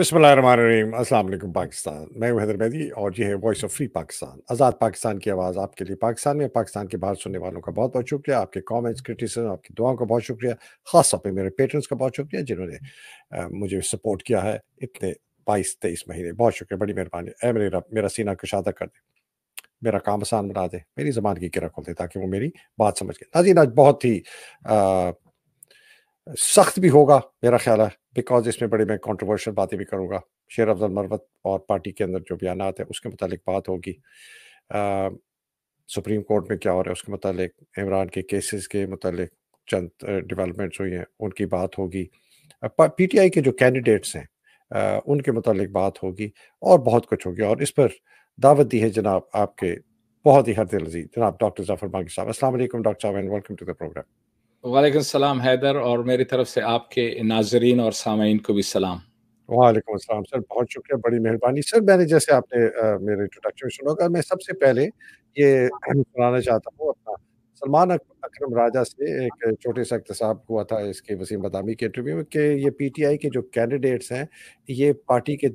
अस्सलाम पाकिस्तान मैं हूं हैदर और ये है वॉइस ऑफ फ्री पाकिस्तान आज़ाद पाकिस्तान की आवाज़ आपके लिए पाकिस्तान में पाकिस्तान के बाहर सुनने वालों का बहुत बहुत शुक्रिया आपके कमेंट्स क्रिटिसिज्म आपकी दुआओं का बहुत शुक्रिया ख़ास तौर पर मेरे पेटर्स का बहुत शुक्रिया जिन्होंने मुझे सपोर्ट किया है इतने बाईस तेईस महीने बहुत शुक्रिया बड़ी मेहरबानी ए मेरे रब मेरा सीना कुशादा कर दे मेरा काम आसान बना दे मेरी जबान की गिरा खोल दे ताकि वो मेरी बात समझ के नाजीन आज बहुत ही सख्त भी होगा मेरा ख्याल है बिकॉज इसमें बड़ी मैं कॉन्ट्रोवर्शियल बातें भी करूँगा शेर अफजल मरवत और पार्टी के अंदर जो बयान है उसके मतलब बात होगी सुप्रीम कोर्ट में क्या हो रहा है उसके मतलब इमरान के केसेस के मतलब चंद डेवलपमेंट्स हुई हैं उनकी बात होगी पीटीआई के जो कैंडिडेट्स हैं उनके मतलब बात होगी और बहुत कुछ होगी और इस पर दावत दी है जनाब आपके बहुत ही हरदिल जनाब डॉक्टर जाफर बागी साहब असल डॉक्टर साहब and welcome to the program वालेकुम सलाम हैदर और मेरी तरफ से आपके नाजरीन और सामीन को भी सलाम वालेकुम सलाम सर बहुत शुक्रिया बड़ी मेहरबानी सर मैंने जैसे आपने आ, मेरे इंट्रोडक्शन में सुना होगा मैं सबसे पहले ये सुनाना चाहता हूँ अपना सलमान अकरम राजा से एक छोटे सा इकतसाब हुआ था इसके वसीम बदामी के इंटरव्यू में कि ये पीटीआई के जो कैंडिडेट्स हैं ये पार्टी के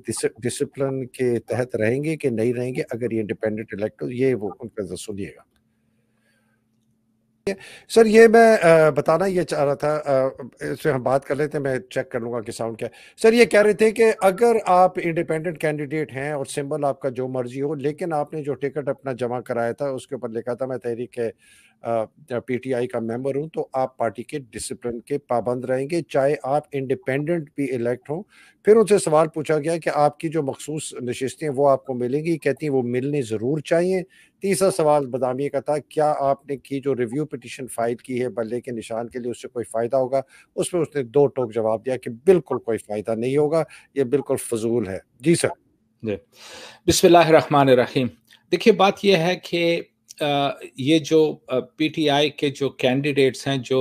डिसिप्लिन के तहत रहेंगे कि नहीं रहेंगे अगर ये इंडिपेंडेंट इलेक्ट ये वो उनका सुनिएगा सर ये मैं बताना ये चाह रहा था इससे हम बात कर लेते हैं मैं चेक कर लूँगा कि साउंड क्या सर ये कह रहे थे कि अगर आप इंडिपेंडेंट कैंडिडेट हैं और सिंबल आपका जो मर्जी हो लेकिन आपने जो टिकट अपना जमा कराया था उसके ऊपर लिखा था मैं तहरीक पीटीआई का मेंबर हूं तो आप पार्टी के डिसिप्लिन के पाबंद रहेंगे चाहे आप इंडिपेंडेंट भी इलेक्ट हों फिर उनसे सवाल पूछा गया कि आपकी जो मखसूस नशस्तें वो आपको मिलेंगी कहती हैं वो मिलनी ज़रूर चाहिए तीसरा सवाल बदामी का था क्या आपने की जो रिव्यू पिटिशन फाइल की है बल्ले के निशान के लिए उससे कोई फ़ायदा होगा उस पर उसने दो टोक जवाब दिया कि बिल्कुल कोई फ़ायदा नहीं होगा ये बिल्कुल फजूल है जी सर जी बिसमीम देखिए बात यह है कि ये जो पीटीआई के जो कैंडिडेट्स हैं जो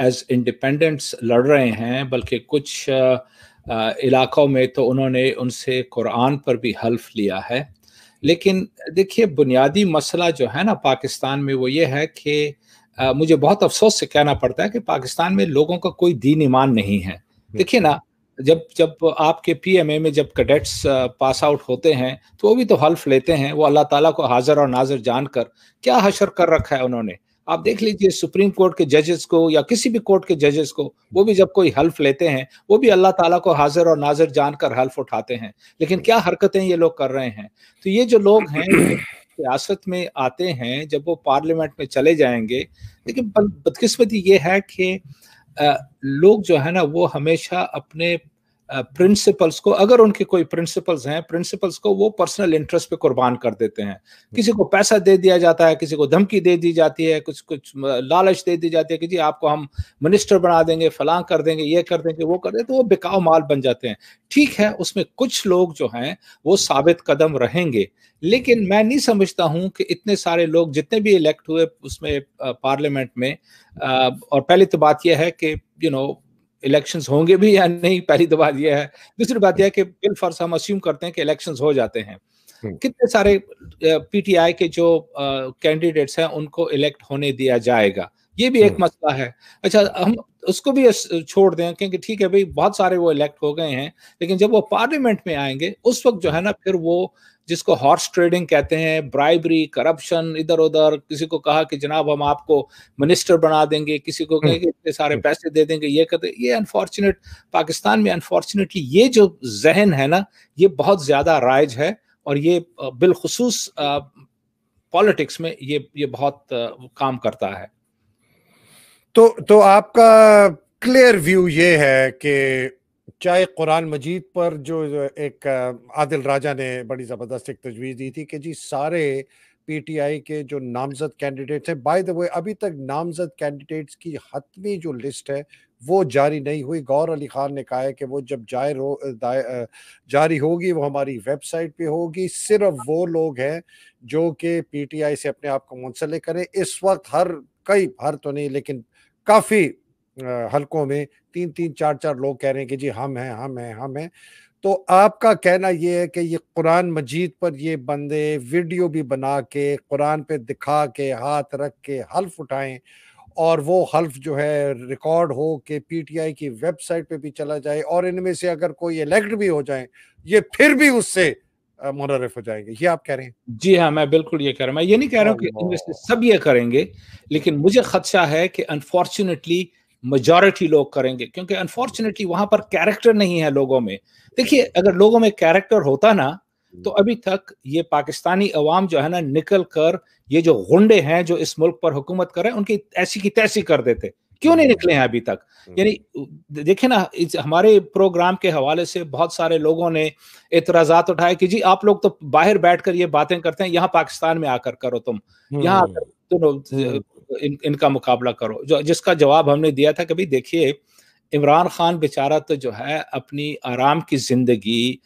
एज इंडिपेंडेंट्स लड़ रहे हैं बल्कि कुछ इलाकों में तो उन्होंने उनसे कुरान पर भी हल्फ लिया है लेकिन देखिए बुनियादी मसला जो है ना पाकिस्तान में वो ये है कि मुझे बहुत अफसोस से कहना पड़ता है कि पाकिस्तान में लोगों का कोई दीन ईमान नहीं है देखिए ना जब जब आपके पीएमए में जब कैडेट्स पास आउट होते हैं तो वो भी तो हल्फ लेते हैं वो अल्लाह ताला को हाजिर और नाजर जानकर क्या हशर कर रखा है उन्होंने आप देख लीजिए सुप्रीम कोर्ट के जजेस को या किसी भी कोर्ट के जजेस को वो भी जब कोई हल्फ लेते हैं वो भी अल्लाह ताला को हाजिर और नाजिर जानकर हल्फ उठाते हैं लेकिन क्या हरकतें ये लोग कर रहे हैं तो ये जो लोग हैं सियासत में आते हैं जब वो पार्लियामेंट में चले जाएंगे लेकिन बदकिस्मती ये है कि लोग जो है ना वो हमेशा अपने प्रिंसिपल्स को अगर उनके कोई प्रिंसिपल्स हैं प्रिंसिपल्स को वो पर्सनल इंटरेस्ट पे कुर्बान कर देते हैं किसी को पैसा दे दिया जाता है किसी को धमकी दे दी जाती है कुछ कुछ लालच दे दी जाती है कि जी आपको हम मिनिस्टर बना देंगे फलां कर देंगे ये कर देंगे वो कर देंगे तो वो बिकाऊ माल बन जाते हैं ठीक है उसमें कुछ लोग जो हैं वो साबित कदम रहेंगे लेकिन मैं नहीं समझता हूं कि इतने सारे लोग जितने भी इलेक्ट हुए उसमें पार्लियामेंट में और पहली तो बात यह है कि you you know know, elections होंगे भी या नहीं पहली तो बात यह है दूसरी बात यह है कि बिल फॉर्स हम अस्यूम करते हैं कि इलेक्शंस हो जाते हैं हम्म। कितने सारे पीटीआई के जो कैंडिडेट्स हैं उनको इलेक्ट होने दिया जाएगा ये भी एक हम्म। मसला है अच्छा हम उसको भी छोड़ दें क्योंकि ठीक है भाई बहुत सारे वो इलेक्ट हो गए हैं लेकिन जब वो पार्लियामेंट में आएंगे उस वक्त जो है ना फिर वो जिसको हॉर्स ट्रेडिंग कहते हैं ब्राइबरी करप्शन इधर उधर किसी को कहा कि जनाब हम आपको मिनिस्टर बना देंगे किसी को कहेंगे हम्म। इतने सारे पैसे दे देंगे ये कहते ये अनफॉर्चुनेट पाकिस्तान में अनफॉर्चुनेटली ये जो जहन है ना ये बहुत ज़्यादा राइज है और ये बिलखसूस पॉलिटिक्स में ये ये बहुत काम करता है तो तो आपका क्लियर व्यू ये है कि चाहे कुरान मजीद पर जो एक आदिल राजा ने बड़ी ज़बरदस्त एक तजवीज़ दी थी कि जी सारे पीटीआई के जो नामजद कैंडिडेट हैं बाय द वे अभी तक नामजद कैंडिडेट्स की हतमी जो लिस्ट है वो जारी नहीं हुई गौर अली खान ने कहा है कि वो जब जाए हो जारी होगी वो हमारी वेबसाइट पे होगी सिर्फ वो लोग हैं जो कि पीटीआई से अपने आप को मुंसलिक करें इस वक्त हर कई हर तो नहीं लेकिन काफ़ी हलकों में तीन तीन चार चार लोग कह रहे हैं कि जी हम हैं हम हैं हम हैं तो आपका कहना यह है कि ये कुरान मजीद पर ये बंदे वीडियो भी बना के कुरान पे दिखा के हाथ रख के हल्फ उठाएं और वो हल्फ जो है रिकॉर्ड हो के पीटीआई की वेबसाइट पे भी चला जाए और इनमें से अगर कोई इलेक्ट भी हो जाए ये फिर भी उससे मुनरफ हो जाएंगे ये आप कह रहे हैं जी हाँ मैं बिल्कुल ये कह रहा हूँ मैं ये नहीं कह रहा हूँ कि सब ये करेंगे लेकिन मुझे खदशा है कि अनफॉर्चुनेटली मेजोरिटी लोग करेंगे क्योंकि अनफॉर्चुनेटली वहां पर कैरेक्टर नहीं है लोगों में देखिए अगर लोगों में कैरेक्टर होता ना तो अभी तक ये पाकिस्तानी अवाम जो है ना निकल कर ये जो गुंडे हैं जो इस मुल्क पर हुकूमत कर रहे हैं उनकी ऐसी की तैसी कर देते क्यों नहीं हम्म। निकले हैं अभी तक हम्म। यानी देखे ना इस हमारे प्रोग्राम के हवाले से बहुत सारे लोगों ने इतराजात उठाए कि जी आप लोग तो बाहर बैठकर ये बातें करते हैं यहाँ पाकिस्तान में आकर करो तुम हम्म। यहाँ इन, इनका मुकाबला करो जो जिसका जवाब हमने दिया था कि भाई देखिए इमरान खान बेचारा तो जो है अपनी आराम की जिंदगी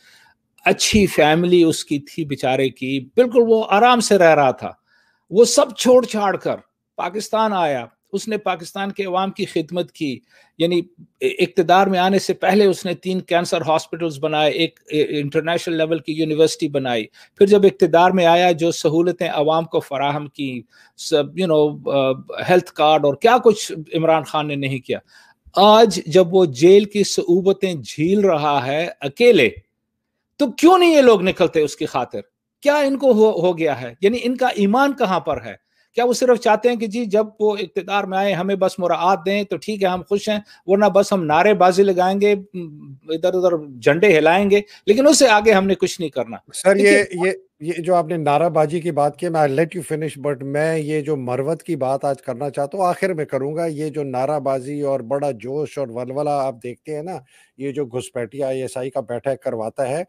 अच्छी फैमिली उसकी थी बेचारे की बिल्कुल वो आराम से रह रहा था वो सब छोड़ छाड़ कर पाकिस्तान आया उसने पाकिस्तान के अवाम की खिदमत की यानी इकतदार में आने से पहले उसने तीन कैंसर हॉस्पिटल्स बनाए एक इंटरनेशनल लेवल की यूनिवर्सिटी बनाई फिर जब इकतदार में आया जो सहूलतें अवाम को फराहम की सब यू नो हेल्थ कार्ड और क्या कुछ इमरान खान ने नहीं किया आज जब वो जेल की सऊबतें झील रहा है अकेले तो क्यों नहीं ये लोग निकलते उसकी खातिर क्या इनको हो, हो गया है यानी इनका ईमान कहां पर है क्या वो सिर्फ चाहते हैं कि जी जब वो इकतदार में आए हमें बस मुराद दें तो ठीक है हम खुश हैं वरना बस हम नारेबाजी लगाएंगे इधर उधर झंडे हिलाएंगे लेकिन उससे आगे हमने कुछ नहीं करना सर ये ये ये जो आपने नाराबाजी की बात की मैं I let you finish but मैं ये जो मरवत की बात आज करना चाहता हूँ आखिर में करूंगा ये जो नाराबाजी और बड़ा जोश और वलवला आप देखते हैं ना ये जो घुसपैठिया आई का बैठक करवाता है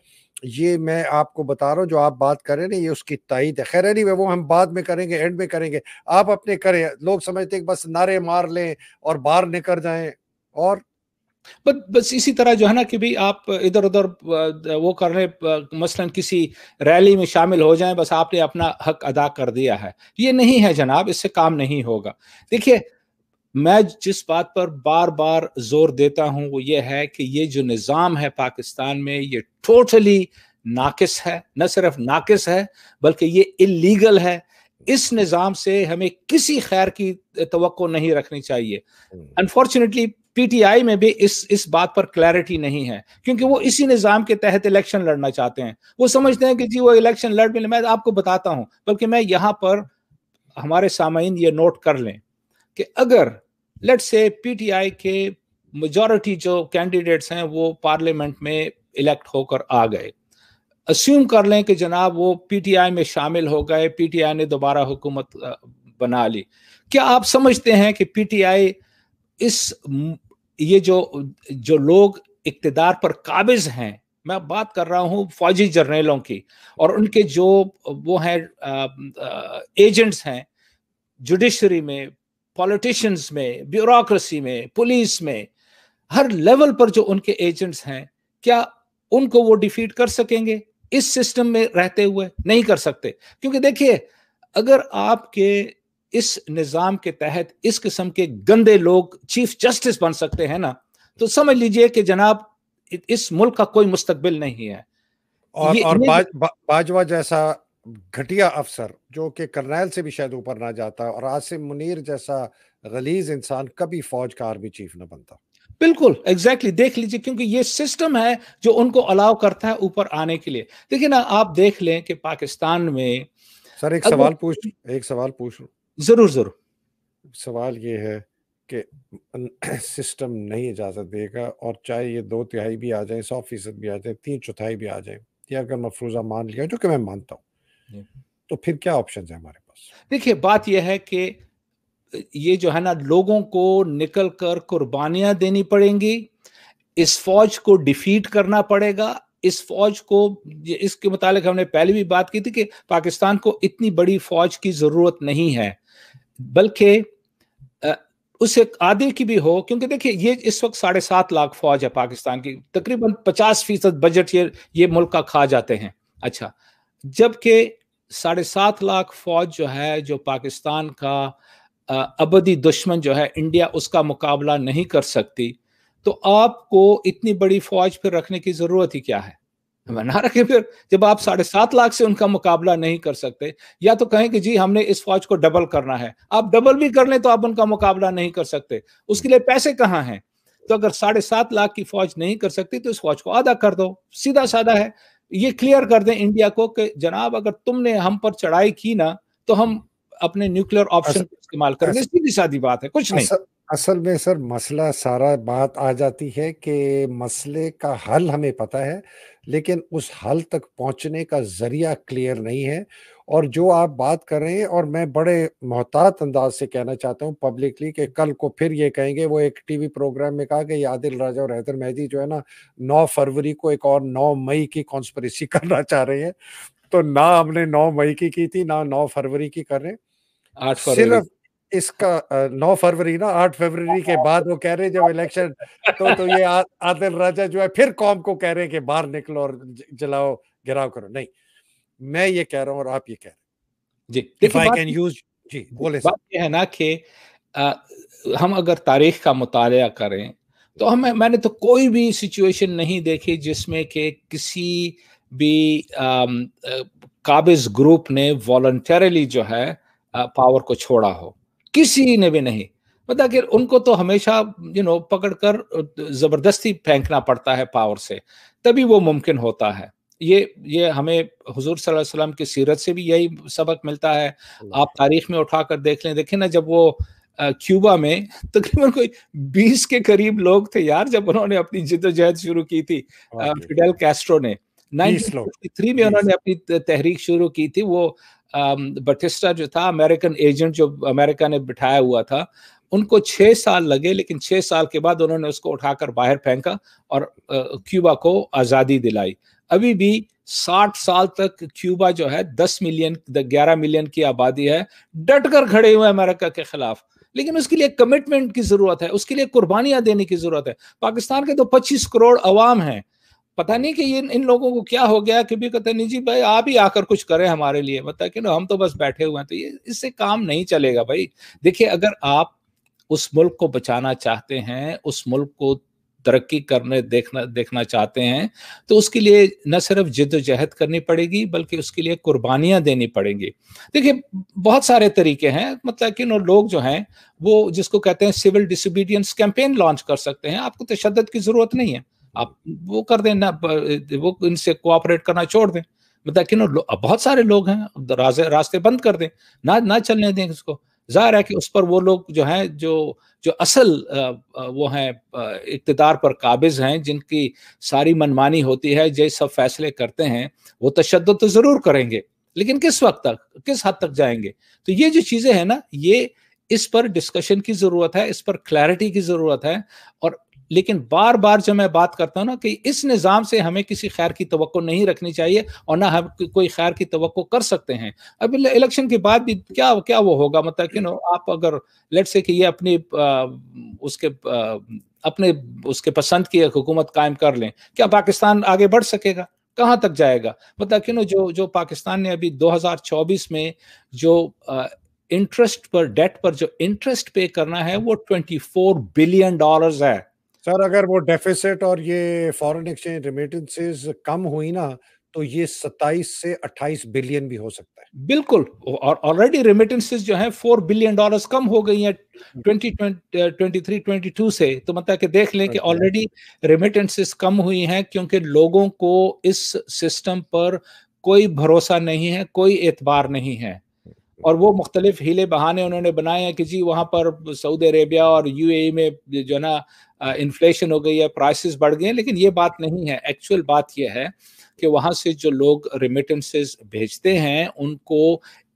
ये मैं आपको बता रहा हूँ जो आप बात करें ना ये उसकी ताइद है खैर नहीं वो हम बाद में करेंगे एंड में करेंगे आप अपने करें लोग समझते हैं बस नारे मार लें और बाहर निकल जाएं और बट बस इसी तरह जो है ना कि भी आप इधर उधर वो कर रहे मसलन किसी रैली में शामिल हो जाएं बस आपने अपना हक अदा कर दिया है ये नहीं है जनाब इससे काम नहीं होगा देखिए मैं जिस बात पर बार बार जोर देता हूं वो ये है कि ये जो निज़ाम है पाकिस्तान में ये टोटली नाकिस है न सिर्फ नाकिस है बल्कि ये इलीगल है इस निज़ाम से हमें किसी खैर की तो नहीं रखनी चाहिए अनफॉर्चुनेटली हम्म। पीटीआई में भी इस इस बात पर क्लैरिटी नहीं है क्योंकि वो इसी निज़ाम के तहत इलेक्शन लड़ना चाहते हैं वो समझते हैं कि जी वो इलेक्शन लड़ भी मैं आपको बताता हूं बल्कि मैं यहां पर हमारे सामीन ये नोट कर लें कि अगर लेट से पीटीआई के मेजोरिटी जो कैंडिडेट्स हैं वो पार्लियामेंट में इलेक्ट होकर आ गए अस्यूम कर लें कि जनाब वो पीटीआई में शामिल हो गए पीटीआई ने दोबारा हुकूमत बना ली क्या आप समझते हैं कि पीटीआई इस ये जो जो लोग इकतदार पर काबिज हैं मैं बात कर रहा हूं फौजी जर्नेलों की और उनके जो वो हैं एजेंट्स हैं जुडिशरी में पॉलिटिशियंस में ब्यूरोक्रेसी में पुलिस में हर लेवल पर जो उनके एजेंट्स हैं क्या उनको वो डिफीट कर सकेंगे इस सिस्टम में रहते हुए नहीं कर सकते क्योंकि देखिए अगर आपके इस निज़ाम के तहत इस किस्म के गंदे लोग चीफ जस्टिस बन सकते हैं ना तो समझ लीजिए कि जनाब इस मुल्क का कोई मुस्तबिल नहीं है और, और बाज, बा, बाजवा जैसा घटिया अफसर जो कि करनैल से भी शायद ऊपर ना जाता और आसिम मुनीर जैसा गलीज इंसान कभी फौज का आर्मी चीफ ना बनता बिल्कुल एग्जैक्टली exactly, देख लीजिए क्योंकि ये सिस्टम है जो उनको अलाउ करता है ऊपर आने के लिए देखिए ना आप देख लें कि पाकिस्तान में सर एक सवाल पूछ एक सवाल पूछ जरूर जरूर सवाल ये है कि सिस्टम नहीं इजाज़त देगा और चाहे ये दो तिहाई भी आ जाए सौ फीसद भी आ जाए तीन चौथाई भी आ जाए या अगर मफरूजा मान लिया जो कि मैं मानता हूँ तो फिर क्या ऑप्शन है हमारे पास देखिए बात यह है कि ये जो है ना लोगों को निकल कर कुर्बानियां देनी पड़ेंगी इस फौज को डिफीट करना पड़ेगा इस फौज को इसके मुतालिक हमने पहले भी बात की थी कि पाकिस्तान को इतनी बड़ी फौज की ज़रूरत नहीं है बल्कि एक आधे की भी हो क्योंकि देखिए ये इस वक्त साढ़े सात लाख फौज है पाकिस्तान की तकरीबन पचास फीसद बजट ये ये मुल्क का खा जाते हैं अच्छा जबकि साढ़े सात लाख फौज जो है जो पाकिस्तान का अबदी दुश्मन जो है इंडिया उसका मुकाबला नहीं कर सकती तो आपको इतनी बड़ी फौज फिर रखने की जरूरत ही क्या है ना रखे फिर जब आप साढ़े सात लाख से उनका मुकाबला नहीं कर सकते या तो कहें कि जी हमने इस फौज को डबल करना है आप डबल भी कर लें तो आप उनका मुकाबला नहीं कर सकते उसके लिए पैसे कहाँ हैं तो अगर साढ़े सात लाख की फौज नहीं कर सकती तो इस फौज को आधा कर दो सीधा साधा है ये क्लियर कर दें इंडिया को कि जनाब अगर तुमने हम पर चढ़ाई की ना तो हम अपने न्यूक्लियर अच्छा। ऑप्शन इस्तेमाल करेंगे अच्छा। सीधी सादी बात है कुछ अच्छा। नहीं असल में सर मसला सारा बात आ जाती है कि मसले का हल हमें पता है लेकिन उस हल तक पहुंचने का जरिया क्लियर नहीं है और जो आप बात कर रहे हैं और मैं बड़े मोहतात अंदाज से कहना चाहता हूं पब्लिकली कि कल को फिर ये कहेंगे वो एक टीवी प्रोग्राम में कहा कि आदिल राजा और हैदर मेहदी जो है ना नौ फरवरी को एक और नौ मई की कॉन्स्परेसी करना चाह रहे हैं तो ना हमने नौ मई की की थी ना नौ फरवरी की कर रहे हैं सिर्फ इसका नौ फरवरी ना आठ फरवरी के बाद वो कह रहे जब इलेक्शन तो तो ये आदिल राजा जो है फिर कौम को कह रहे हैं कि बाहर निकलो और जलाओ गिराव करो नहीं मैं ये कह रहा हूं और आप ये कह रहे जी इफ आई कैन यूज जी बोले बात ये है ना कि हम अगर तारीख का मुताल करें तो हम मैंने तो कोई भी सिचुएशन नहीं देखी जिसमें कि किसी भी काबिज ग्रुप ने वॉल्टरली जो है पावर को छोड़ा हो किसी ने भी नहीं पता मतलब कि उनको तो हमेशा यू नो पकड़ कर जबरदस्ती फेंकना पड़ता है पावर से तभी वो मुमकिन होता है ये ये हमें हुजूर सल्लल्लाहु अलैहि वसल्लम की सीरत से भी यही सबक मिलता है आप तारीख में उठा कर देख लें देखें ना जब वो क्यूबा में तकरीबन कोई बीस के करीब लोग थे यार जब उन्होंने अपनी जिदोजहद शुरू की थी फिडेल कैस्ट्रो ने 1963 में उन्होंने अपनी तहरीक शुरू की थी वो बटिस्टा जो था अमेरिकन एजेंट जो अमेरिका ने बिठाया हुआ था उनको छह साल लगे लेकिन छह साल के बाद उन्होंने उसको उठाकर बाहर फेंका और क्यूबा को आज़ादी दिलाई अभी भी साठ साल तक क्यूबा जो है दस मिलियन ग्यारह मिलियन की आबादी है डटकर खड़े हुए अमेरिका के खिलाफ लेकिन उसके लिए कमिटमेंट की जरूरत है उसके लिए कुर्बानियां देने की जरूरत है पाकिस्तान के तो 25 करोड़ अवाम हैं पता नहीं कि ये इन लोगों को क्या हो गया कि भी कहते नहीं जी भाई आप ही आकर कुछ करें हमारे लिए मतलब कि ना हम तो बस बैठे हुए हैं तो ये इससे काम नहीं चलेगा भाई देखिए अगर आप उस मुल्क को बचाना चाहते हैं उस मुल्क को तरक्की करने देखना देखना चाहते हैं तो उसके लिए न सिर्फ जिद्दोजहद करनी पड़ेगी बल्कि उसके लिए कुर्बानियां देनी पड़ेंगी देखिए बहुत सारे तरीके हैं मतलब कि नो लोग जो हैं वो जिसको कहते हैं सिविल डिसोबीडियंस कैंपेन लॉन्च कर सकते हैं आपको तशद की ज़रूरत नहीं है आप वो कर दें ना वो इनसे कोऑपरेट करना छोड़ दें मतलब कि ना बहुत सारे लोग हैं तो रास्ते बंद कर दें ना ना चलने दें उसको जाहिर है कि उस पर वो लोग जो हैं जो जो असल वो हैं इकतदार पर काबिज हैं जिनकी सारी मनमानी होती है जे सब फैसले करते हैं वो तशद तो ज़रूर करेंगे लेकिन किस वक्त तक किस हद तक जाएंगे तो ये जो चीज़ें हैं ना ये इस पर डिस्कशन की ज़रूरत है इस पर क्लैरिटी की ज़रूरत है और लेकिन बार बार जब मैं बात करता हूँ ना कि इस निज़ाम से हमें किसी खैर की तो नहीं रखनी चाहिए और ना हम कोई खैर की तो कर सकते हैं अब इलेक्शन के बाद भी क्या क्या वो होगा मतलब कि नो आप अगर लेट से कि ये अपनी आ, उसके आ, अपने उसके पसंद की एक हुकूमत कायम कर लें क्या पाकिस्तान आगे बढ़ सकेगा कहाँ तक जाएगा मतलब कि नो जो जो पाकिस्तान ने अभी 2024 में जो आ, इंटरेस्ट पर डेट पर जो इंटरेस्ट पे करना है वो 24 बिलियन डॉलर्स है सर अगर वो डेफिसिट और ये फॉरेन एक्सचेंज रिमिटेंसेस कम हुई ना तो ये 27 से 28 बिलियन भी हो सकता है बिल्कुल और ऑलरेडी रिमिटेंसेस जो है फोर बिलियन डॉलर्स कम हो गई हैं 2023 22 uh, से तो मतलब कि देख लें कि ऑलरेडी अच्छा। रेमिटेंसेस कम हुई हैं क्योंकि लोगों को इस सिस्टम पर कोई भरोसा नहीं है कोई एतबार नहीं है और वो मुख्तलिफ हीले बहाने उन्होंने बनाए हैं कि जी वहाँ पर सऊदी अरेबिया और ए में जो है ना इन्फ्लेशन हो गई है प्राइसेस बढ़ गए हैं लेकिन ये बात नहीं है एक्चुअल बात यह है कि वहाँ से जो लोग रिमिटेंसेस भेजते हैं उनको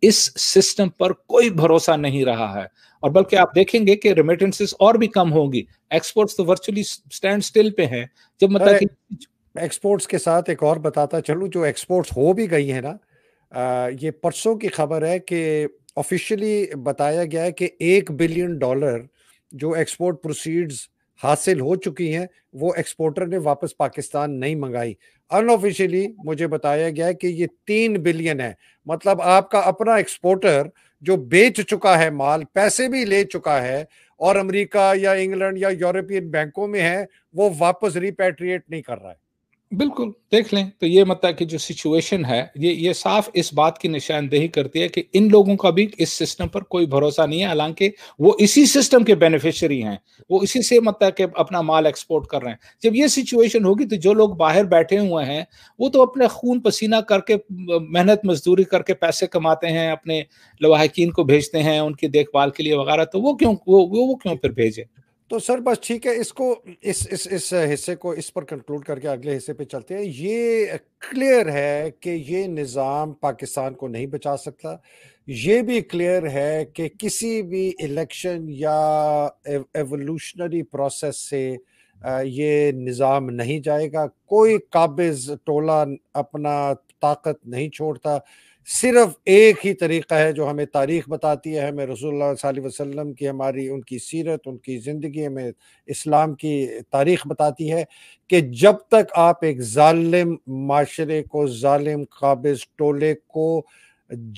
इस सिस्टम पर कोई भरोसा नहीं रहा है और बल्कि आप देखेंगे कि रेमिटेंसेस और भी कम होगी एक्सपोर्ट्स तो वर्चुअली स्टैंड स्टिल पे हैं जब मतलब एक्सपोर्ट्स के साथ एक और बताता चलूं जो एक्सपोर्ट्स हो भी गई है ना ये परसों की खबर है कि ऑफिशियली बताया गया है कि एक बिलियन डॉलर जो एक्सपोर्ट प्रोसीड्स हासिल हो चुकी हैं वो एक्सपोर्टर ने वापस पाकिस्तान नहीं मंगाई अनऑफिशियली मुझे बताया गया है कि ये तीन बिलियन है मतलब आपका अपना एक्सपोर्टर जो बेच चुका है माल पैसे भी ले चुका है और अमेरिका या इंग्लैंड या यूरोपियन बैंकों में है वो वापस रिपेट्रिएट नहीं कर रहा है बिल्कुल देख लें तो ये मतलब कि जो सिचुएशन है ये ये साफ इस बात की निशानदेही करती है कि इन लोगों का भी इस सिस्टम पर कोई भरोसा नहीं है हालांकि वो इसी सिस्टम के बेनिफिशियरी हैं वो इसी से मतलब कि अपना माल एक्सपोर्ट कर रहे हैं जब ये सिचुएशन होगी तो जो लोग बाहर बैठे हुए हैं वो तो अपने खून पसीना करके मेहनत मजदूरी करके पैसे कमाते हैं अपने लवाहकिन को भेजते हैं उनकी देखभाल के लिए वगैरह तो वो क्यों वो वो, वो क्यों फिर भेजे तो सर बस ठीक है इसको इस इस इस हिस्से को इस पर कंक्लूड करके अगले हिस्से पे चलते हैं ये क्लियर है कि ये निज़ाम पाकिस्तान को नहीं बचा सकता ये भी क्लियर है कि किसी भी इलेक्शन या एवोल्यूशनरी प्रोसेस से ये निज़ाम नहीं जाएगा कोई काबिज टोला अपना ताकत नहीं छोड़ता सिर्फ एक ही तरीका है जो हमें तारीख बताती है हमें रसूल वसल्लम की हमारी उनकी सीरत उनकी ज़िंदगी हमें इस्लाम की तारीख बताती है कि जब तक आप एक ालिम माशरे को ालिम काबिज टोले को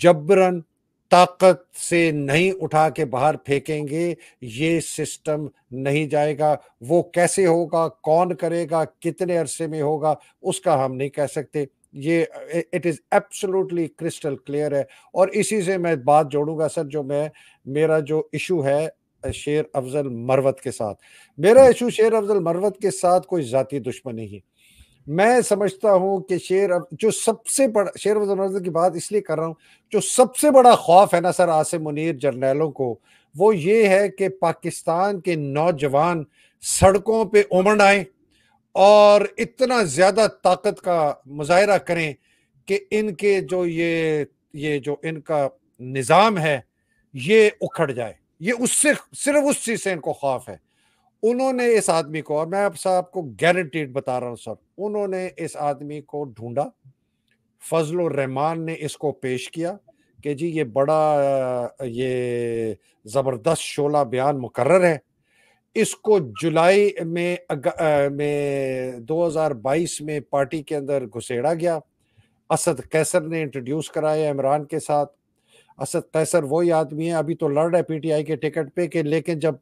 जबरन ताकत से नहीं उठा के बाहर फेंकेंगे ये सिस्टम नहीं जाएगा वो कैसे होगा कौन करेगा कितने अरसे में होगा उसका हम नहीं कह सकते ये it is absolutely crystal clear है और इसी से मैं बात जोड़ूंगा सर जो मैं मेरा जो इशू है शेर अफजल मरवत के साथ मेरा इशू हम्म। शेर अफजल मरवत के साथ कोई ज़ाती नहीं है मैं समझता हूँ कि शेर जो सबसे बड़ा शेर अफजल मरवत की बात इसलिए कर रहा हूँ जो सबसे बड़ा खौफ है ना सर आसिम मुनीर जर्नैलों को वो ये है कि पाकिस्तान के नौजवान सड़कों पर उमड़ आए और इतना ज़्यादा ताकत का मुजाहरा करें कि इनके जो ये ये जो इनका निज़ाम है ये उखड़ जाए ये उससे सिर्फ उस चीज़ से इनको खौफ है उन्होंने इस आदमी को और मैं आप साहब को गारंटीड बता रहा हूँ सर उन्होंने इस आदमी को ढूंढा फजल रहमान ने इसको पेश किया कि जी ये बड़ा ये ज़बरदस्त शोला बयान मुकर्र है इसको जुलाई में अग, आ, में 2022 में पार्टी के अंदर घुसेड़ा गया असद कैसर ने इंट्रोड्यूस कराया इमरान के साथ असद कैसर वही आदमी है अभी तो लड़ रहा है पीटीआई के टिकट पे कि लेकिन जब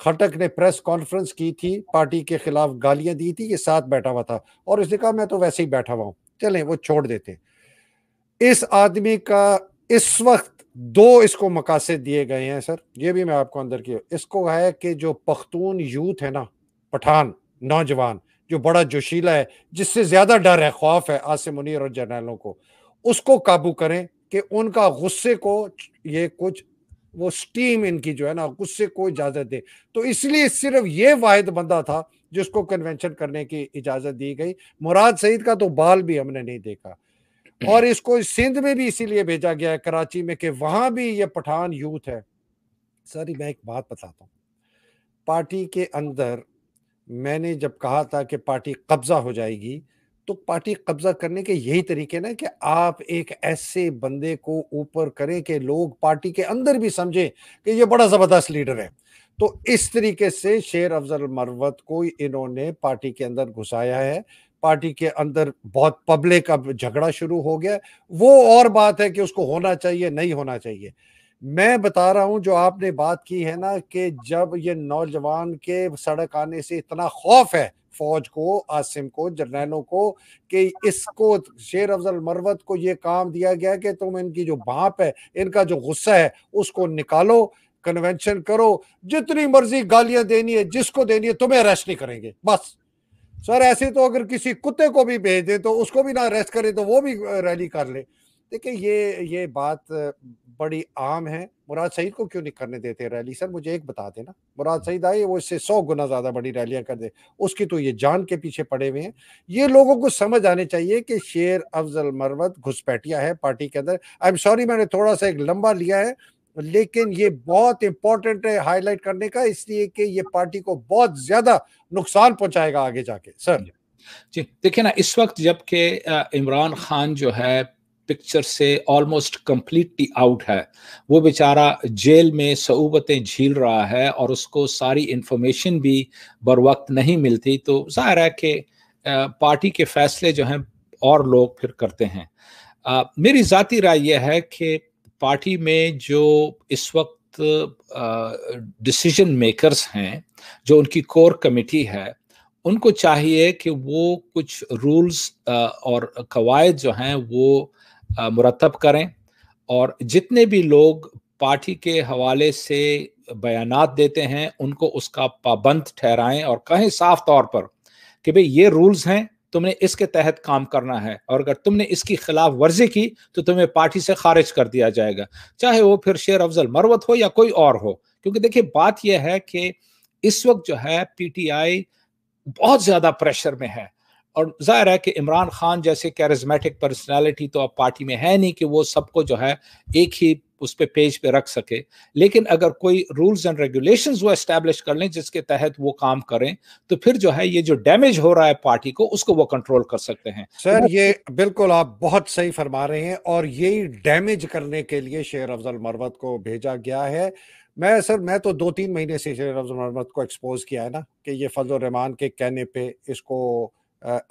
खटक ने प्रेस कॉन्फ्रेंस की थी पार्टी के खिलाफ गालियां दी थी ये साथ बैठा हुआ था और उसने कहा मैं तो वैसे ही बैठा हुआ हूँ चले वो छोड़ देते इस आदमी का इस वक्त दो इसको मकासद दिए गए हैं सर ये भी मैं आपको अंदर की इसको है कि जो पख्तून यूथ है ना पठान नौजवान जो बड़ा जोशीला है जिससे ज़्यादा डर है खौफ है आसिम मुनीर और जर्नैलों को उसको काबू करें कि उनका गुस्से को ये कुछ वो स्टीम इनकी जो है ना गुस्से को इजाज़त दे तो इसलिए सिर्फ ये वाहिद बंदा था जिसको कन्वेंशन करने की इजाज़त दी गई मुराद सईद का तो बाल भी हमने नहीं देखा हम्म। और इसको सिंध में भी इसीलिए भेजा गया है कराची में कि वहां भी ये पठान यूथ है सर मैं एक बात बताता हूँ पार्टी के अंदर मैंने जब कहा था कि पार्टी कब्जा हो जाएगी तो पार्टी कब्जा करने के यही तरीके ना कि आप एक ऐसे बंदे को ऊपर करें कि लोग पार्टी के अंदर भी समझें कि ये बड़ा जबरदस्त लीडर है तो इस तरीके से शेर अफजल मरवत को इन्होंने पार्टी के अंदर घुसाया है पार्टी के अंदर बहुत पब्लिक अब झगड़ा शुरू हो गया वो और बात है कि उसको होना चाहिए नहीं होना चाहिए मैं बता रहा हूं जो आपने बात की है ना कि जब ये नौजवान के सड़क आने से इतना खौफ है फौज को आसिम को जर्नैलों को कि इसको शेर अफजल मरवत को ये काम दिया गया कि तुम इनकी जो भाप है इनका जो गुस्सा है उसको निकालो कन्वेंशन करो जितनी मर्जी गालियां देनी है जिसको देनी है तुम्हें अरेस्ट नहीं करेंगे बस सर ऐसे तो अगर किसी कुत्ते को भी भेज दे तो उसको भी ना अरेस्ट करे तो वो भी रैली कर ले देखिए ये ये बात बड़ी आम है मुराद सईद को क्यों नहीं करने देते रैली सर मुझे एक बता देना मुराद सईद आई वो इससे सौ गुना ज़्यादा बड़ी रैलियां कर दे उसकी तो ये जान के पीछे पड़े हुए हैं ये लोगों को समझ आने चाहिए कि शेर अफजल मरवत घुसपैठिया है पार्टी के अंदर आई एम सॉरी मैंने थोड़ा सा एक लंबा लिया है लेकिन ये बहुत इंपॉर्टेंट है हाईलाइट करने का इसलिए कि ये पार्टी को बहुत ज्यादा नुकसान पहुंचाएगा आगे जाके सर जी देखिए ना इस वक्त जबकि इमरान खान जो है पिक्चर से ऑलमोस्ट कम्प्लीटली आउट है वो बेचारा जेल में सऊबतें झील रहा है और उसको सारी इंफॉर्मेशन भी बर वक्त नहीं मिलती तो जाहिर है कि पार्टी के फैसले जो हैं और लोग फिर करते हैं आ, मेरी ज़ाती राय यह है कि पार्टी में जो इस वक्त डिसीजन मेकर्स हैं जो उनकी कोर कमेटी है उनको चाहिए कि वो कुछ रूल्स और कवायद जो हैं वो मुरतब करें और जितने भी लोग पार्टी के हवाले से बयान देते हैं उनको उसका पाबंद ठहराएं और कहें साफ तौर पर कि भाई ये रूल्स हैं तुमने इसके तहत काम करना है और अगर तुमने इसकी खिलाफ वर्जी की तो तुम्हें पार्टी से खारिज कर दिया जाएगा चाहे वो फिर शेर अफजल मरवत हो या कोई और हो क्योंकि देखिए बात यह है कि इस वक्त जो है पीटीआई बहुत ज्यादा प्रेशर में है और जाहिर है कि इमरान खान जैसे कैरिज्मेटिक पर्सनैलिटी तो अब पार्टी में है नहीं कि वो सबको जो है एक ही उस पे पेज पे रख सके लेकिन अगर कोई रूल्स एंड रेगुलेशंस वो एस्टेब्लिश कर लें जिसके तहत वो काम करें तो फिर जो है ये जो डैमेज हो रहा है पार्टी को उसको वो कंट्रोल कर सकते हैं सर तो ये बिल्कुल आप बहुत सही फरमा रहे हैं और यही डैमेज करने के लिए शेर अफजल मरवत को भेजा गया है मैं सर मैं तो दो तीन महीने से शेर अफजल मरवत को एक्सपोज किया है ना कि ये फजल रहमान के कहने पे इसको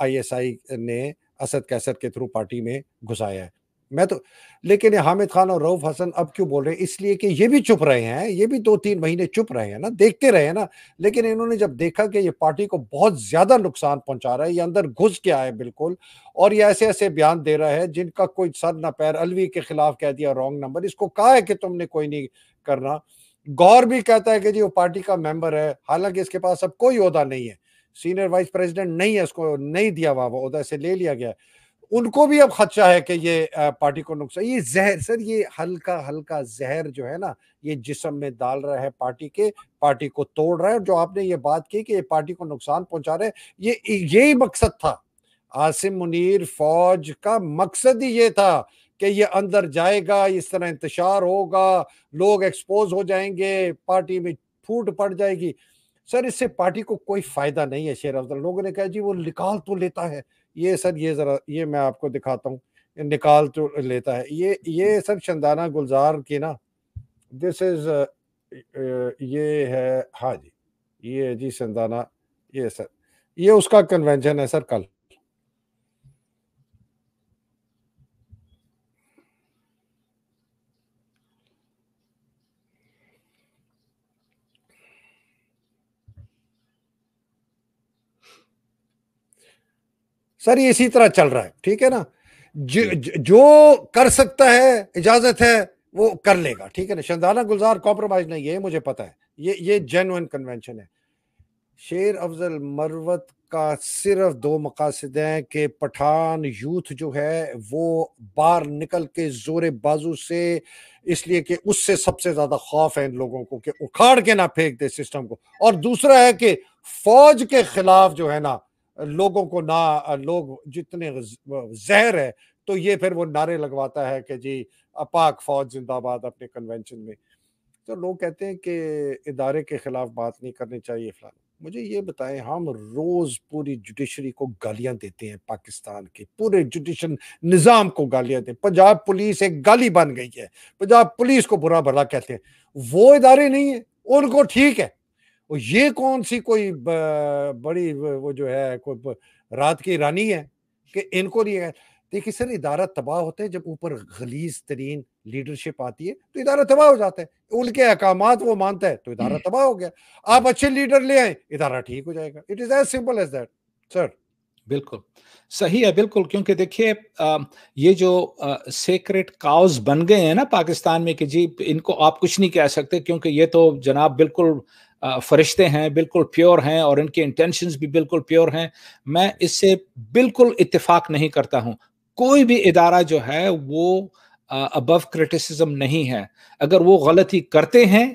आईएसआई ने असद कैसर के थ्रू पार्टी में घुसाया है मैं तो लेकिन हामिद खान और रऊफ हसन अब क्यों बोल रहे हैं इसलिए कि ये भी चुप रहे हैं ये भी दो तीन महीने चुप रहे हैं ना देखते रहे ना लेकिन इन्होंने जब देखा कि ये पार्टी को बहुत ज्यादा नुकसान पहुंचा रहा है ये अंदर घुस के आए बिल्कुल और ये ऐसे ऐसे बयान दे रहा है जिनका कोई सर ना पैर अलवी के खिलाफ कह दिया रॉन्ग नंबर इसको कहा है कि तुमने कोई नहीं करना गौर भी कहता है कि जी वो पार्टी का मेंबर है हालांकि इसके पास अब कोई अहदा नहीं है सीनियर वाइस प्रेसिडेंट नहीं है इसको नहीं दिया हुआ अहदा से ले लिया गया है उनको भी अब खदशा है कि ये पार्टी को नुकसान ये जहर सर ये हल्का हल्का जहर जो है ना ये जिसम में डाल रहा है पार्टी के पार्टी को तोड़ रहा है जो आपने ये बात की कि ये पार्टी को नुकसान पहुंचा रहे ये यही मकसद था आसिम मुनीर फौज का मकसद ही ये था कि ये अंदर जाएगा इस तरह इंतजार होगा लोग एक्सपोज हो जाएंगे पार्टी में फूट पड़ जाएगी सर इससे पार्टी को कोई फायदा नहीं है शेर अफजल लोगों ने कहा जी वो निकाल तो लेता है ये सर ये ज़रा ये मैं आपको दिखाता हूँ निकाल तो लेता है ये ये सर चंदाना गुलजार की ना दिस इज़ ये है हाँ जी ये जी चंदाना ये सर ये उसका कन्वेंशन है सर कल सर ये इसी तरह चल रहा है ठीक है ना ज, ज, जो कर सकता है इजाजत है वो कर लेगा ठीक है ना शंदाना गुलजार कॉम्प्रोमाइज नहीं है मुझे पता है ये ये जेनुअन कन्वेंशन है शेर अफजल मरवत का सिर्फ दो मकासद हैं कि पठान यूथ जो है वो बाहर निकल के जोर बाजू से इसलिए कि उससे सबसे ज़्यादा खौफ है इन लोगों को कि उखाड़ के ना फेंक दे सिस्टम को और दूसरा है कि फौज के खिलाफ जो है ना लोगों को ना लोग जितने जहर है तो ये फिर वो नारे लगवाता है कि जी अपाक फौज जिंदाबाद अपने कन्वेंशन में तो लोग कहते हैं कि इदारे के खिलाफ बात नहीं करनी चाहिए फिलहाल मुझे ये बताएं हम रोज़ पूरी जुडिशरी को गालियां देते हैं पाकिस्तान के पूरे जुडिशल निज़ाम को गालियां देते हैं पंजाब पुलिस एक गाली बन गई है पंजाब पुलिस को बुरा भला कहते हैं वो इदारे नहीं है उनको ठीक है और ये कौन सी कोई बड़ी वो जो है कोई रात की रानी है कि इनको है देखिए सर इदारा तबाह होते हैं जब ऊपर गलीज तरीन लीडरशिप आती है तो इदारा तबाह हो जाता है उनके अहकाम वो मानता है तो इदारा हम्म। तबाह हो गया आप अच्छे लीडर ले आए इदारा ठीक हो जाएगा it is as simple as that sir बिल्कुल सही है बिल्कुल क्योंकि देखिए ये जो सेक्रेट काउज बन गए हैं ना पाकिस्तान में कि जी इनको आप कुछ नहीं कह सकते क्योंकि ये तो जनाब बिल्कुल फरिश्ते हैं बिल्कुल प्योर हैं और इनके इंटेंशन भी बिल्कुल प्योर हैं मैं इससे बिल्कुल इतफाक नहीं करता हूँ कोई भी इदारा जो है वो अबव क्रिटिसिज्म नहीं है अगर वो गलती करते हैं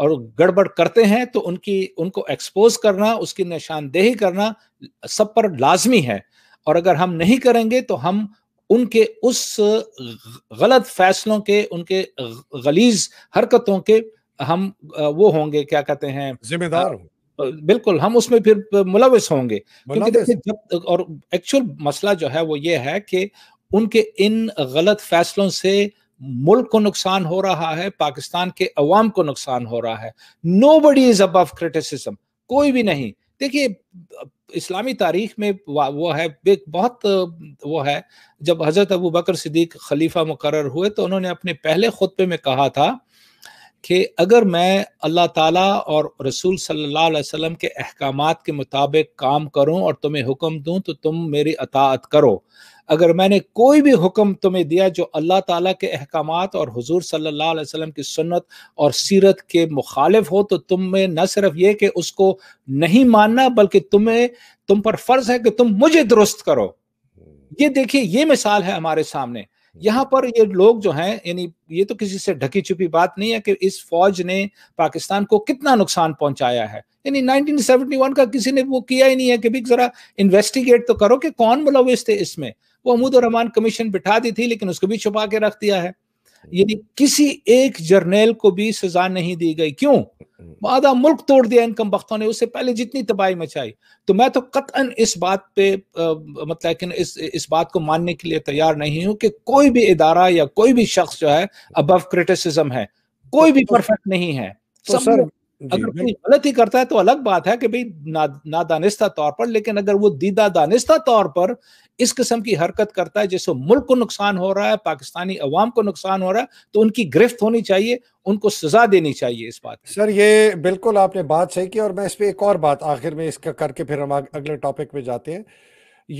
और गड़बड़ करते हैं तो उनकी उनको एक्सपोज करना उसकी निशानदेही करना सब पर लाजमी है और अगर हम नहीं करेंगे तो हम उनके उस गलत फैसलों के उनके गलीज हरकतों के हम वो होंगे क्या कहते हैं जिम्मेदार बिल्कुल हम उसमें फिर मुलविस होंगे क्योंकि देखिए जब और एक्चुअल मसला जो है वो ये है कि उनके इन गलत फैसलों से मुल्क को नुकसान हो रहा है पाकिस्तान के अवाम को नुकसान हो रहा है नो बडी इज अब क्रिटिसिज्म कोई भी नहीं देखिए इस्लामी तारीख में वो है एक बहुत वो है जब हज़रत अबू बकर सिद्दीक खलीफा मुकर हुए तो उन्होंने अपने पहले खुतबे में कहा था कि अगर मैं अल्लाह ताला और रसूल सल्लल्लाहु अलैहि वसल्लम के अहकाम के मुताबिक काम करूं और तुम्हें हुक्म दूं तो तुम मेरी अतात करो अगर मैंने कोई भी हुक्म तुम्हें दिया जो अल्लाह ताला के अहकाम और हुजूर सल्लल्लाहु अलैहि वसल्लम की सुन्नत और सीरत के मुखालिफ हो तो तुम्हें न सिर्फ ये कि उसको नहीं मानना बल्कि तुम्हें तुम पर फर्ज है कि तुम मुझे दुरुस्त करो ये देखिए ये मिसाल है हमारे सामने यहाँ पर ये लोग जो हैं यानी ये तो किसी से ढकी छुपी बात नहीं है कि इस फौज ने पाकिस्तान को कितना नुकसान पहुंचाया है यानी 1971 का किसी ने वो किया ही नहीं है कि भी जरा इन्वेस्टिगेट तो करो कि कौन मुलविस थे इसमें वो अमूद रहमान कमीशन बिठा दी थी लेकिन उसको भी छुपा के रख दिया है यानी किसी एक जर्नेल को भी सजा नहीं दी गई क्यों आधा मुल्क तोड़ दिया इन कम ने उससे पहले जितनी तबाही मचाई तो मैं तो कतन इस बात पे आ, मतलब कि इस इस बात को मानने के लिए तैयार नहीं हूं कि कोई भी इदारा या कोई भी शख्स जो है अबव क्रिटिसिज्म है कोई भी परफेक्ट तो- तो- नहीं है तो सर अगर कोई गलत ही करता है तो अलग बात है कि भाई ना नादानिस्ता तौर पर लेकिन अगर वो दीदा दानिस्ता तौर पर इस किस्म की हरकत करता है जिससे मुल्क को नुकसान हो रहा है पाकिस्तानी अवाम को नुकसान हो रहा है तो उनकी गिरफ्त होनी चाहिए उनको सजा देनी चाहिए इस बात सर ये बिल्कुल आपने बात सही की और मैं इस पर एक और बात आखिर में इसका करके फिर हम अगले टॉपिक पे जाते हैं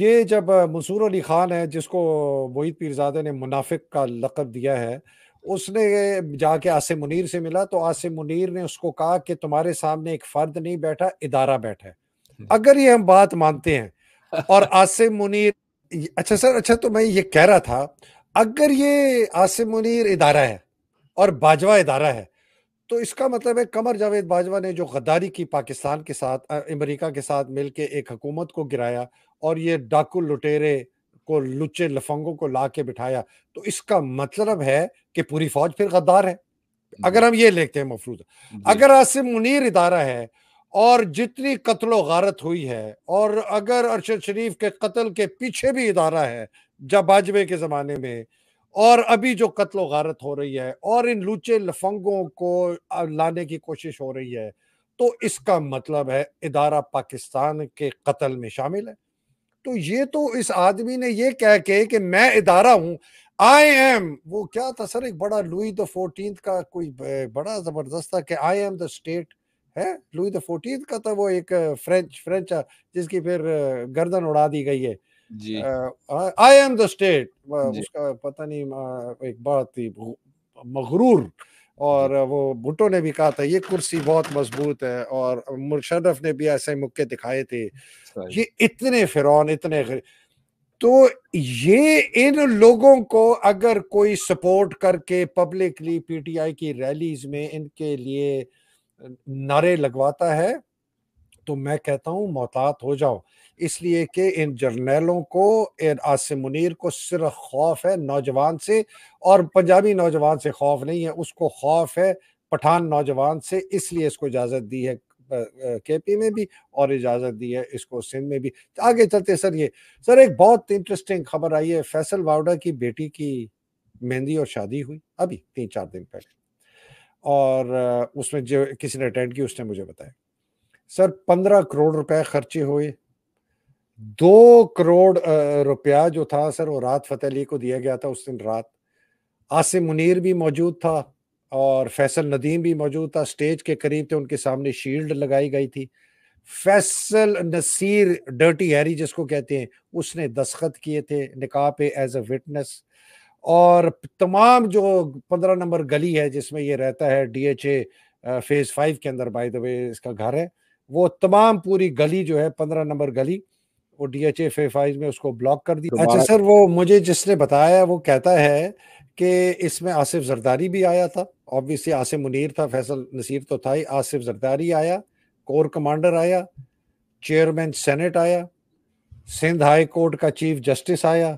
ये जब मंसूर अली खान है जिसको मोहित पीरजादे ने मुनाफिक का लकब दिया है उसने जाके आसिम मुनीर से मिला तो आसिम मुनीर ने उसको कहा कि तुम्हारे सामने एक फर्द नहीं बैठा इदारा बैठा है अगर ये हम बात मानते हैं और आसिम मुनीर अच्छा सर अच्छा तो मैं ये कह रहा था अगर ये आसिम मुनीर इदारा है और बाजवा इदारा है तो इसका मतलब है कमर जावेद बाजवा ने जो गद्दारी की पाकिस्तान के साथ अमेरिका के साथ मिलके एक हुकूमत को गिराया और ये डाकू लुटेरे को लुच्चे लफंगों को ला के बिठाया तो इसका मतलब है कि पूरी फौज फिर गद्दार है अगर हम ये लेते हैं मफरूज अगर आसिम मुनीर इदारा है और जितनी कत्लो गारत हुई है और अगर अरशद शरीफ के कत्ल के पीछे भी इदारा है जब बाजवे के ज़माने में और अभी जो कत्लो गारत हो रही है और इन लुचे लफंगों को लाने की कोशिश हो रही है तो इसका मतलब है इदारा पाकिस्तान के कत्ल में शामिल है तो ये तो इस आदमी ने ये कह के कि मैं इदारा हूं आई एम वो क्या था सर एक बड़ा लुई द फोर्टीन का कोई बड़ा जबरदस्त था कि आई एम द स्टेट है लुई द फोर्टीन का था वो एक फ्रेंच फ्रेंच जिसकी फिर गर्दन उड़ा दी गई है आई एम द स्टेट उसका पता नहीं एक बात थी मगरूर और वो भुट्टो ने भी कहा था ये कुर्सी बहुत मजबूत है और मुशरफ ने भी ऐसे मुक्के दिखाए थे ये इतने फिरौन इतने तो ये इन लोगों को अगर कोई सपोर्ट करके पब्लिकली पीटीआई की रैलीज में इनके लिए नारे लगवाता है तो मैं कहता हूँ मोहतात हो जाओ इसलिए कि इन जर्नैलों को इन आसिम मुनीर को सिर्फ खौफ है नौजवान से और पंजाबी नौजवान से खौफ नहीं है उसको खौफ है पठान नौजवान से इसलिए इसको इजाज़त दी है के पी में भी और इजाज़त दी है इसको सिंध में भी आगे चलते सर ये सर एक बहुत इंटरेस्टिंग खबर आई है फैसल वावडा की बेटी की मेहंदी और शादी हुई अभी तीन चार दिन पहले और उसमें जो किसी ने अटेंड की उसने मुझे बताया सर पंद्रह करोड़ रुपए खर्चे हुए दो करोड़ रुपया जो था सर वो रात फतेह अली को दिया गया था उस दिन रात आसिम मुनीर भी मौजूद था और फैसल नदीम भी मौजूद था स्टेज के करीब थे उनके सामने शील्ड लगाई गई थी फैसल नसीर डर्टी हैरी जिसको कहते हैं उसने दस्खत किए थे निकाह पे एज अ विटनेस और तमाम जो पंद्रह नंबर गली है जिसमें ये रहता है डीएचए फेज़ फाइव के अंदर बाय द वे इसका घर है वो तमाम पूरी गली जो है पंद्रह नंबर गली वो D H F F I में उसको ब्लॉक कर दिया अच्छा सर वो मुझे जिसने बताया वो कहता है कि इसमें आसिफ जरदारी भी आया था ऑब्वियसली आसिफ मुनीर था फैसल नसीर तो था ही आसिफ जरदारी आया कोर कमांडर आया चेयरमैन सेनेट आया सिंध हाई कोर्ट का चीफ जस्टिस आया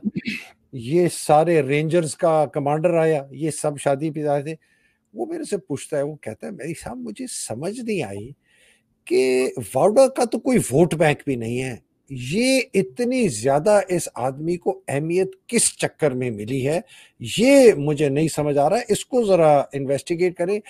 ये सारे रेंजर्स का कमांडर आया ये सब शादी पिता थे वो मेरे से पूछता है वो कहता है मेरी साहब मुझे समझ नहीं आई कि वावडा का तो कोई वोट बैंक भी नहीं है ये इतनी ज्यादा इस आदमी को अहमियत किस चक्कर में मिली है ये मुझे नहीं समझ आ रहा है इसको जरा इन्वेस्टिगेट करें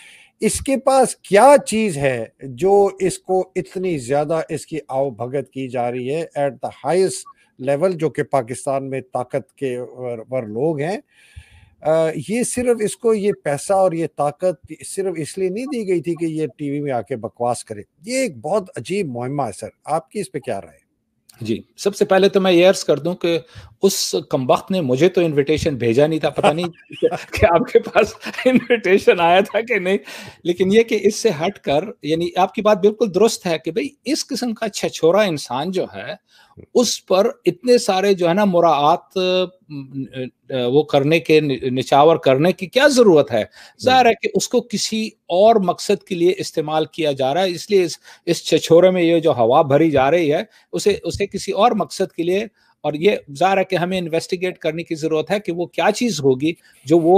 इसके पास क्या चीज है जो इसको इतनी ज्यादा इसकी आवभगत की जा रही है एट द हाईएस्ट लेवल जो कि पाकिस्तान में ताकत के वर, वर लोग हैं ये सिर्फ इसको ये पैसा और ये ताकत सिर्फ इसलिए नहीं दी गई थी कि ये टीवी में आके बकवास करे ये एक बहुत अजीब मुहिमा है सर आपकी इस पे क्या राय जी सबसे पहले तो मैं ये अर्ज कर दूं कि उस कम वक्त ने मुझे तो इनविटेशन भेजा नहीं था पता नहीं कि आपके पास इनविटेशन आया था कि नहीं लेकिन ये कि इससे हटकर यानी आपकी बात बिल्कुल दुरुस्त है कि भाई इस किस्म का छछोरा इंसान जो है उस पर इतने सारे जो है ना मुरात वो करने के निचावर करने की क्या ज़रूरत है ज़ाहिर है कि उसको किसी और मकसद के लिए इस्तेमाल किया जा रहा है इसलिए इस इस छछोरे में ये जो हवा भरी जा रही है उसे उसे किसी और मकसद के लिए और ये ज़ाहिर है कि हमें इन्वेस्टिगेट करने की ज़रूरत है कि वो क्या चीज़ होगी जो वो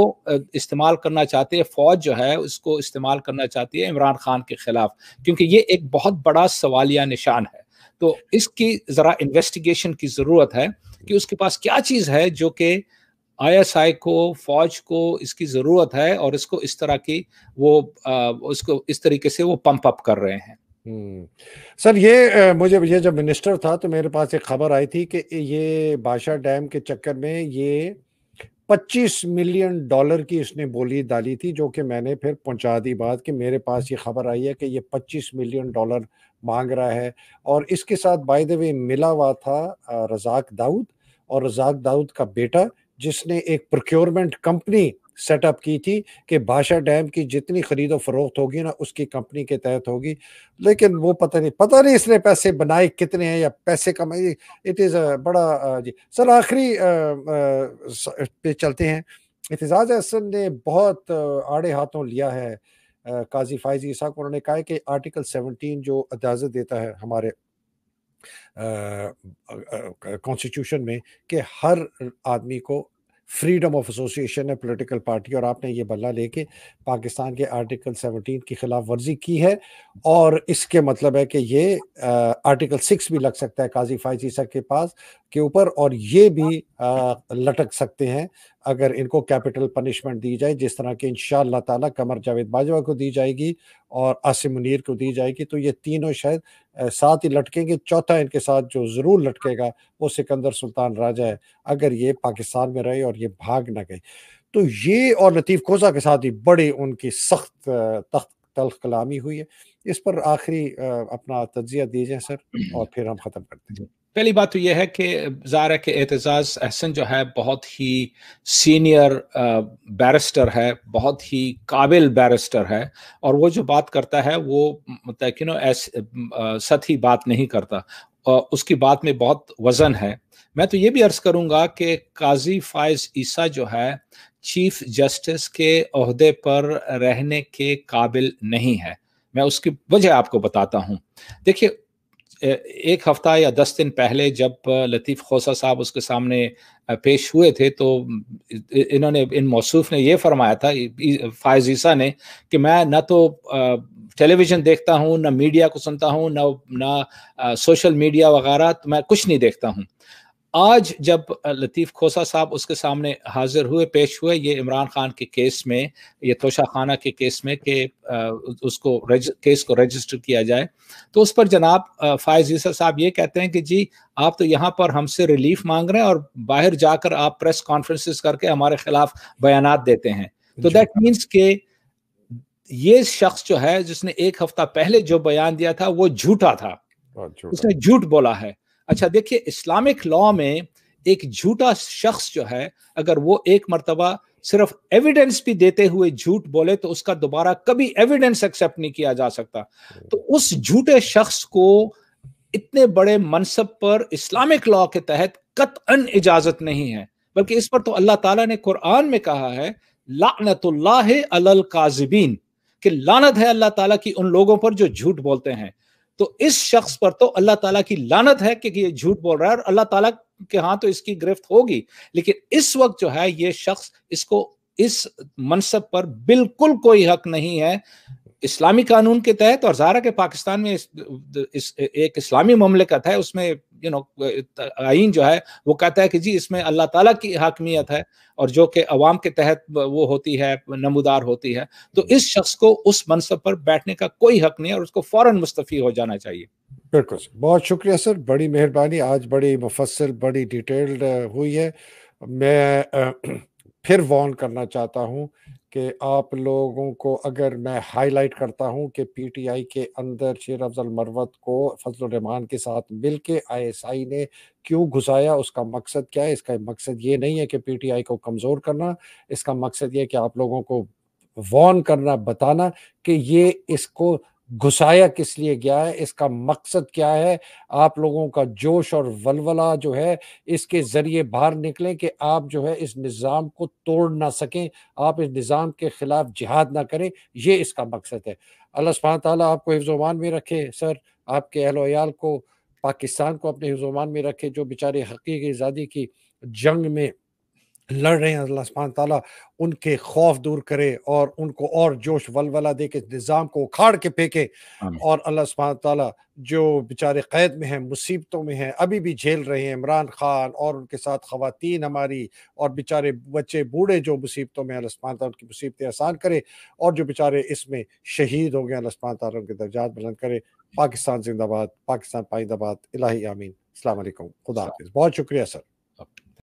इस्तेमाल करना चाहते हैं फ़ौज जो है उसको इस्तेमाल करना चाहती है इमरान खान के ख़िलाफ़ क्योंकि ये एक बहुत बड़ा सवालिया निशान है तो इसकी ज़रा इन्वेस्टिगेशन की ज़रूरत है कि उसके पास क्या चीज़ है जो कि आईएसआई को फौज को इसकी ज़रूरत है और इसको इस तरह की वो आ, उसको इस तरीके से वो पंप अप कर रहे हैं हम्म। सर ये मुझे ये जब मिनिस्टर था तो मेरे पास एक खबर आई थी कि ये बादशाह डैम के चक्कर में ये 25 मिलियन डॉलर की इसने बोली डाली थी जो कि मैंने फिर पहुंचा दी बात कि मेरे पास ये खबर आई है कि ये 25 मिलियन डॉलर मांग रहा है और इसके साथ बाय द वे मिला हुआ था रजाक दाऊद और रजाक दाऊद का बेटा जिसने एक प्रोक्योरमेंट कंपनी सेटअप की थी कि बादशाह डैम की जितनी खरीदो फरोख्त होगी ना उसकी कंपनी के तहत होगी लेकिन वो पता नहीं पता नहीं इसने पैसे बनाए कितने हैं या पैसे कमाए इट इज़ बड़ा जी सर आखिरी पे चलते हैं एतजाज अहसन ने बहुत आड़े हाथों लिया है काजी फायजी ईसा को उन्होंने कहा कि आर्टिकल 17 जो इजाज़त देता है हमारे कॉन्स्टिट्यूशन में कि हर आदमी को फ्रीडम ऑफ एसोसिएशन है पॉलिटिकल पार्टी और आपने ये बल्ला लेके पाकिस्तान के आर्टिकल 17 की खिलाफ वर्जी की है और इसके मतलब है कि ये आ, आर्टिकल सिक्स भी लग सकता है काजी फाइजी सर के पास के ऊपर और ये भी हाँ। आ, लटक सकते हैं अगर इनको कैपिटल पनिशमेंट दी जाए जिस तरह की इन ताला कमर जावेद बाजवा को दी जाएगी और आसिम मुनीर को दी जाएगी तो ये तीनों शायद साथ ही लटकेंगे चौथा इनके साथ जो ज़रूर लटकेगा वो सिकंदर सुल्तान राजा है अगर ये पाकिस्तान में रहे और ये भाग ना गए तो ये और लतीफ़ कोजा के साथ ही बड़े उनकी सख्त तख्त तलख कलामी हुई है इस पर आखिरी अपना तजिया दीजिए सर और फिर हम ख़त्म करते हैं पहली बात तो यह है कि ज़ाहिर है कि एतजाज़ अहसन जो है बहुत ही सीनियर बैरिस्टर है बहुत ही काबिल बैरिस्टर है और वो जो बात करता है वो मतलब यू नो ऐसे सतही बात नहीं करता उसकी बात में बहुत वज़न है मैं तो ये भी अर्ज़ करूँगा कि काजी फायज़ ईसा जो है चीफ जस्टिस के अहदे पर रहने के काबिल नहीं है मैं उसकी वजह आपको बताता हूँ देखिए एक हफ्ता या दस दिन पहले जब लतीफ़ खोसा साहब उसके सामने पेश हुए थे तो इन्होंने इन मौसूफ ने यह फरमाया था फायज ईसा ने कि मैं ना तो टेलीविज़न देखता हूँ ना मीडिया को सुनता हूँ ना ना सोशल मीडिया वगैरह तो मैं कुछ नहीं देखता हूँ आज जब लतीफ़ खोसा साहब उसके सामने हाजिर हुए पेश हुए ये इमरान खान के केस में ये तोशा खाना के केस में के उसको रेज, केस को रजिस्टर किया जाए तो उस पर जनाब फायज यूसर साहब ये कहते हैं कि जी आप तो यहाँ पर हमसे रिलीफ मांग रहे हैं और बाहर जाकर आप प्रेस कॉन्फ्रेंसिस करके हमारे खिलाफ बयान देते हैं तो दैट मीन्स के ये शख्स जो है जिसने एक हफ्ता पहले जो बयान दिया था वो झूठा था उसने झूठ बोला है अच्छा देखिए इस्लामिक लॉ में एक झूठा शख्स जो है अगर वो एक मरतबा सिर्फ एविडेंस भी देते हुए झूठ बोले तो उसका दोबारा कभी एविडेंस एक्सेप्ट नहीं किया जा सकता तो उस झूठे शख्स को इतने बड़े मनसब पर इस्लामिक लॉ के तहत अन इजाजत नहीं है बल्कि इस पर तो अल्लाह ताला ने कुरान में कहा है लानतुल्लाह अलल काजिबीन कि लानत है अल्लाह ताला की उन लोगों पर जो झूठ बोलते हैं तो इस शख्स पर तो अल्लाह ताला की लानत है कि ये झूठ बोल रहा है और अल्लाह ताला के हाँ तो इसकी गिरफ्त होगी लेकिन इस वक्त जो है ये शख्स इसको इस मनसब पर बिल्कुल कोई हक नहीं है इस्लामी कानून के तहत और जारा के पाकिस्तान में इस, इस एक इस्लामी ममलिकत है उसमें यू नो आइन जो है वो कहता है कि जी इसमें अल्लाह ताला की हाकमियत है और जो कि अवाम के तहत वो होती है नमदार होती है तो इस शख्स को उस मनसब पर बैठने का कोई हक नहीं है और उसको फ़ौरन मुस्तफ़ी हो जाना चाहिए बिल्कुल बहुत शुक्रिया सर बड़ी मेहरबानी आज बड़ी मुफसल बड़ी डिटेल्ड हुई है मैं फिर वॉन करना चाहता हूँ कि आप लोगों को अगर मैं हाईलाइट करता हूं कि पीटीआई के अंदर शेर अफजल मरवत को फजल रहमान के साथ मिल के आई ने क्यों घुसाया उसका मकसद क्या है इसका मकसद ये नहीं है कि पीटीआई को कमज़ोर करना इसका मकसद ये कि आप लोगों को वॉर्न करना बताना कि ये इसको घुसाया किस लिए गया है इसका मकसद क्या है आप लोगों का जोश और वलवला जो है इसके ज़रिए बाहर निकलें कि आप जो है इस निज़ाम को तोड़ ना सकें आप इस निज़ाम के ख़िलाफ़ जिहाद ना करें ये इसका मकसद है अल्लाह सुबह ताली आपको हिफ्जोमान में रखे सर आपके अहलोयाल को पाकिस्तान को अपने हिफ्जोमान में रखे जो बेचारे हकीकी आज़ादी की जंग में लड़ रहे हैं अल्लाह सुबहान ताला उनके खौफ दूर करे और उनको और जोश वलवला दे के निज़ाम को उखाड़ के फेंके और अल्लाह सुबहान ताला जो बेचारे क़ैद में हैं मुसीबतों में हैं अभी भी झेल रहे हैं इमरान खान और उनके साथ ख़वातीन हमारी और बेचारे बच्चे बूढ़े जो मुसीबतों में अल्लाह सुबहान ताला उनकी मुसीबतें आसान करे और जो बेचारे इसमें शहीद हो गए अल्लाह सुबहान ताला उनके दर्जात बुलंद करे पाकिस्तान जिंदाबाद पाकिस्तान पाइंदाबाद इलाही आमीन अल्लाम खुदा हाफिज़ बहुत शुक्रिया सर